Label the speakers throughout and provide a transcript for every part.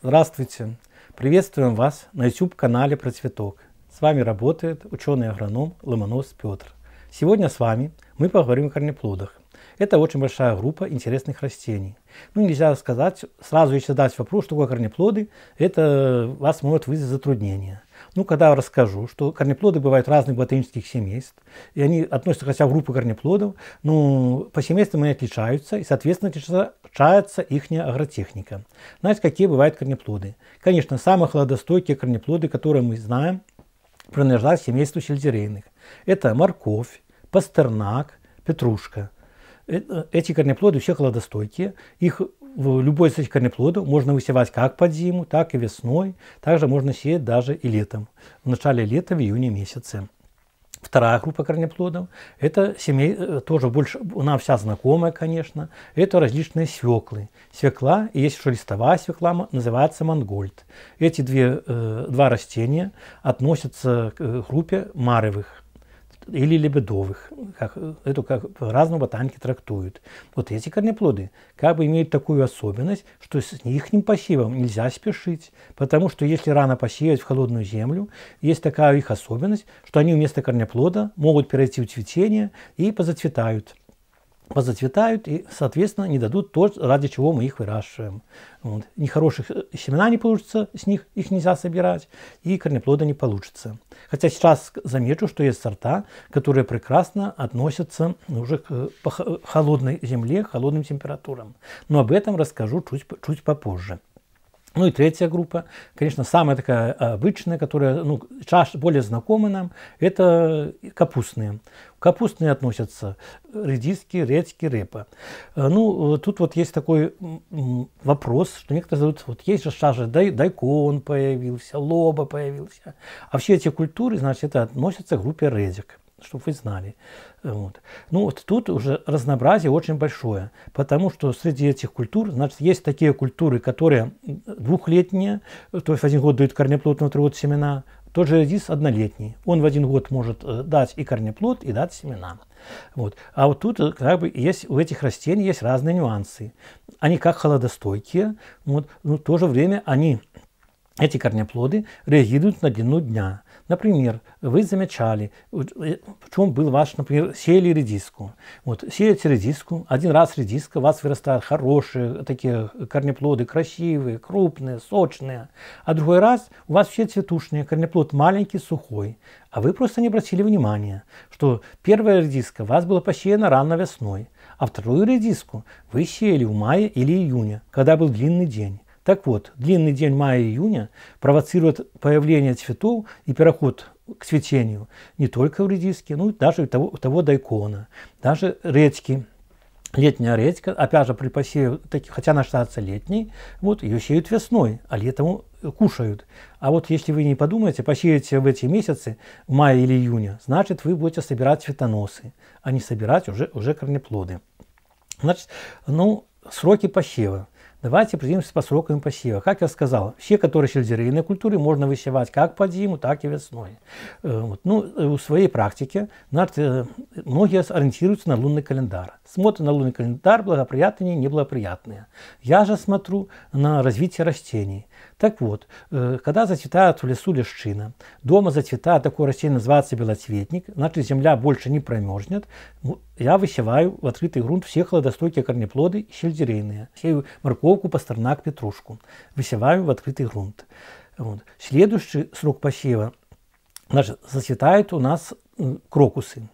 Speaker 1: Здравствуйте! Приветствуем вас на YouTube-канале «Процветок». С вами работает ученый-агроном Ломонос Петр. Сегодня с вами – мы поговорим о корнеплодах. Это очень большая группа интересных растений. Ну, нельзя сказать, сразу еще задать вопрос, что такое корнеплоды. Это вас может вызвать затруднение. Ну, когда я расскажу, что корнеплоды бывают разных ботанических семейств, и они относятся хотя к группе корнеплодов, но ну, по семействам они отличаются, и, соответственно, отличается их агротехника. Знаете, какие бывают корнеплоды? Конечно, самые холодостойкие корнеплоды, которые мы знаем, принадлежат семейству сельдерейных. Это морковь, пастернак, петрушка. Э, эти корнеплоды все холодостойкие. Их любой из этих корнеплодов можно высевать как под зиму, так и весной. Также можно сеять даже и летом. В начале лета, в июне месяце. Вторая группа корнеплодов – это семей, э, тоже больше, она вся знакомая, конечно, это различные свеклы. Свекла, и есть еще листовая свекла, называется мангольд. Эти две, э, два растения относятся к группе маревых или лебедовых, как, это как по ботаники трактуют. Вот эти корнеплоды как бы имеют такую особенность, что с их пассивом нельзя спешить, потому что если рано посеять в холодную землю, есть такая их особенность, что они вместо корнеплода могут перейти в цветение и позацветают позацветают и, соответственно, не дадут то, ради чего мы их выращиваем. Вот. Нехороших э, семена не получится с них, их нельзя собирать, и корнеплода не получится. Хотя сейчас замечу, что есть сорта, которые прекрасно относятся уже к э, э, холодной земле, к холодным температурам. Но об этом расскажу чуть, чуть попозже. Ну и третья группа, конечно, самая такая э, обычная, которая ну, чаш, более знакома нам, это капустные. Капустные относятся э, редиски, редьки, репа. Э, ну, тут вот есть такой вопрос, что некоторые задают, вот есть же шажи, дай, дайкон появился, лоба появился. А все эти культуры, значит, это относятся к группе редик чтобы вы знали. Вот. Ну вот тут уже разнообразие очень большое, потому что среди этих культур, значит, есть такие культуры, которые двухлетние, то есть в один год дают корнеплод, на второй год семена. Тот же редис однолетний, он в один год может э, дать и корнеплод, и дать семена. Вот. А вот тут э, как бы есть, у этих растений есть разные нюансы. Они как холодостойкие, вот, но в то же время они эти корнеплоды реагируют на длину дня. Например, вы замечали, в чем был ваш, например, сели редиску. Вот, сеете редиску, один раз редиска, у вас вырастают хорошие такие корнеплоды, красивые, крупные, сочные. А другой раз у вас все цветушные, корнеплод маленький, сухой. А вы просто не обратили внимания, что первая редиска у вас была посеяна рано весной, а вторую редиску вы сеяли в мае или июне, когда был длинный день. Так вот, длинный день мая-июня провоцирует появление цветов и переход к цветению не только в редиске, но и даже у того, того дайкона, даже редьки. Летняя редька, опять же, при посеве, хотя она считается летней, вот, ее сеют весной, а летом кушают. А вот если вы не подумаете, посеете в эти месяцы, в мае или июня, значит, вы будете собирать цветоносы, а не собирать уже, уже корнеплоды. Значит, ну, сроки посева. Давайте определимся по срокам посева. Как я сказал, все, которые сельдерейные культуры, можно высевать как под зиму, так и весной. Э, вот. Ну, э, у своей практики э, многие ориентируются на лунный календарь. Смотрят на лунный календарь благоприятные, неблагоприятные. Я же смотрю на развитие растений. Так вот, э, когда зацветает в лесу лещина, дома зацветает такое растение, называется белоцветник, значит земля больше не промерзнет. Ну, я высеваю в открытый грунт все холодостойкие корнеплоды и сельдерейные. Сею морковку, пастернак, петрушку. Высеваю в открытый грунт. Вот. Следующий срок посева значит, зацветают у нас крокусы.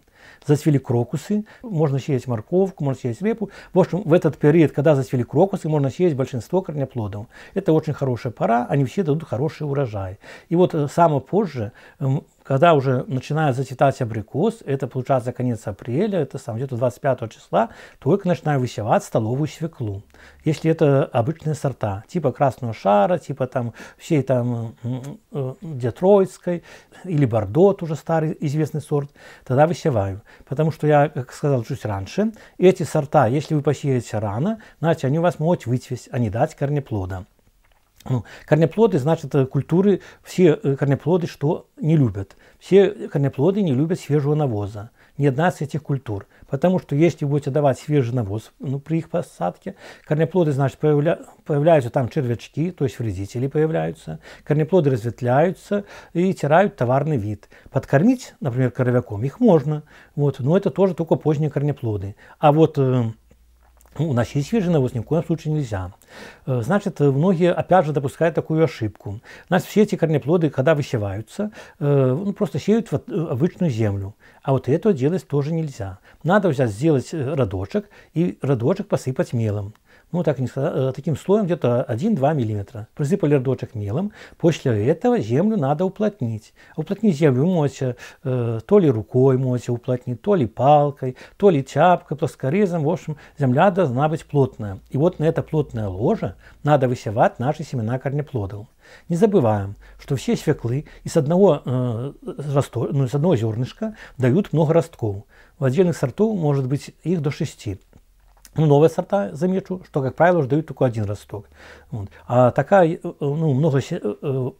Speaker 1: Зацвели крокусы, можно съесть морковку, можно съесть репу. В общем, в этот период, когда зацвели крокусы, можно съесть большинство корнеплодов. Это очень хорошая пора, они все дадут хороший урожай. И вот э, самое позже эм, когда уже начинаю зацветать абрикос, это получается конец апреля, это там где-то 25 числа, только начинаю высевать столовую свеклу. Если это обычные сорта, типа красного шара, типа там всей там э, э, детройтской или бордо, тоже старый известный сорт, тогда высеваю. Потому что я, как сказал чуть раньше, эти сорта, если вы посеете рано, значит они у вас могут выцвести, а не дать корнеплода. Ну, корнеплоды, значит, э, культуры, все э, корнеплоды, что не любят. Все корнеплоды не любят свежего навоза. Ни одна из этих культур. Потому что если будете давать свежий навоз ну, при их посадке, корнеплоды, значит, появля... появляются там червячки, то есть вредители появляются, корнеплоды разветвляются и теряют товарный вид. Подкормить, например, коровяком их можно, вот, но это тоже только поздние корнеплоды. А вот э, ну, уносить свежий навоз ни в коем случае нельзя. Э, значит, э, многие опять же допускают такую ошибку. У нас все эти корнеплоды, когда высеваются, э, ну, просто сеют в обычную землю. А вот этого делать тоже нельзя. Надо взять, сделать родочек и родочек посыпать мелом ну так не э, таким слоем где-то 1-2 мм. Присыпали рядочек мелом. После этого землю надо уплотнить. Уплотнить землю можно э, то ли рукой можно уплотнить, то ли палкой, то ли чапкой, плоскорезом. В общем, земля должна быть плотная. И вот на это плотное ложе надо высевать наши семена корнеплодов. Не забываем, что все свеклы из одного, э, расто, ну, из одного зернышка дают много ростков. В отдельных сортов может быть их до шести. Ну, новые сорта, замечу, что, как правило, уже дают только один росток. Вот. А такая ну, много,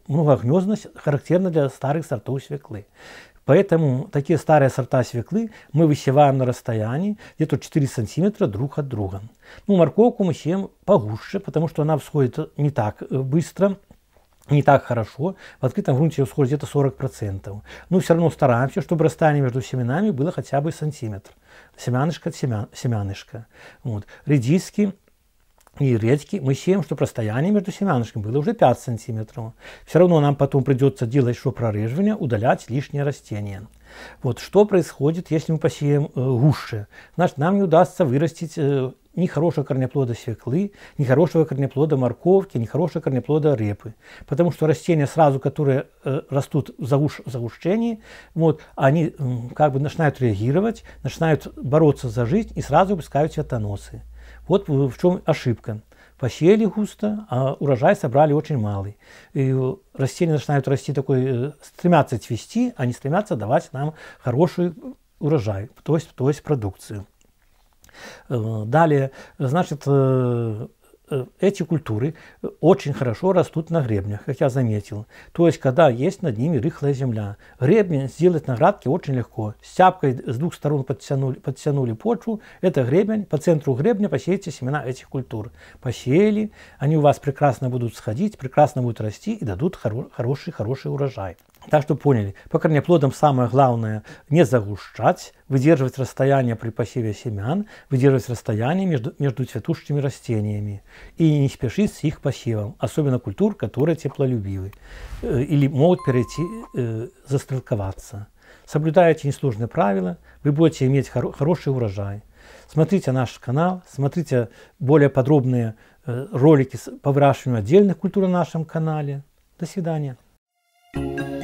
Speaker 1: многогнездность характерна для старых сортов свеклы. Поэтому такие старые сорта свеклы мы высеваем на расстоянии где-то 4 сантиметра друг от друга. Ну, морковку мы сеем погуще, потому что она всходит не так э, быстро, не так хорошо. В открытом грунте схожесть где-то 40%. Но все равно стараемся, чтобы расстояние между семенами было хотя бы сантиметр. Семянышко от семян семянышка. Вот. Редиски и редьки мы сеем, чтобы расстояние между семянышками было уже 5 сантиметров. Все равно нам потом придется делать что прореживание, удалять лишнее растение. Вот что происходит, если мы посеем э, гуще. Значит, нам не удастся вырастить э, ни хорошего корнеплода свеклы, ни хорошего корнеплода морковки, ни хорошего корнеплода репы. Потому что растения сразу, которые э, растут в зауш, заушчении, вот, они э, как бы начинают реагировать, начинают бороться за жизнь и сразу выпускают цветоносы. Вот в чем ошибка. Посеяли густо, а урожай собрали очень малый. И растения начинают расти такой, э, стремятся цвести, они а стремятся давать нам хороший урожай, то есть, то есть продукцию. Э, далее, значит, э, э, эти культуры очень хорошо растут на гребнях, как я заметил. То есть, когда есть над ними рыхлая земля. Гребень сделать на градке очень легко. С тяпкой с двух сторон подтянули, подтянули почву. Это гребень. По центру гребня посеете семена этих культур. Посеяли, они у вас прекрасно будут сходить, прекрасно будут расти и дадут хороший-хороший урожай. Так что поняли, по корнеплодам самое главное не загущать, выдерживать расстояние при посеве семян, выдерживать расстояние между, между цветущими растениями и не спешить с их посевом, особенно культур, которые теплолюбивы э, или могут перейти, э, застрелковаться. Соблюдая эти несложные правила, вы будете иметь хоро- хороший урожай. Смотрите наш канал, смотрите более подробные э, ролики по выращиванию отдельных культур на нашем канале. До свидания. thank you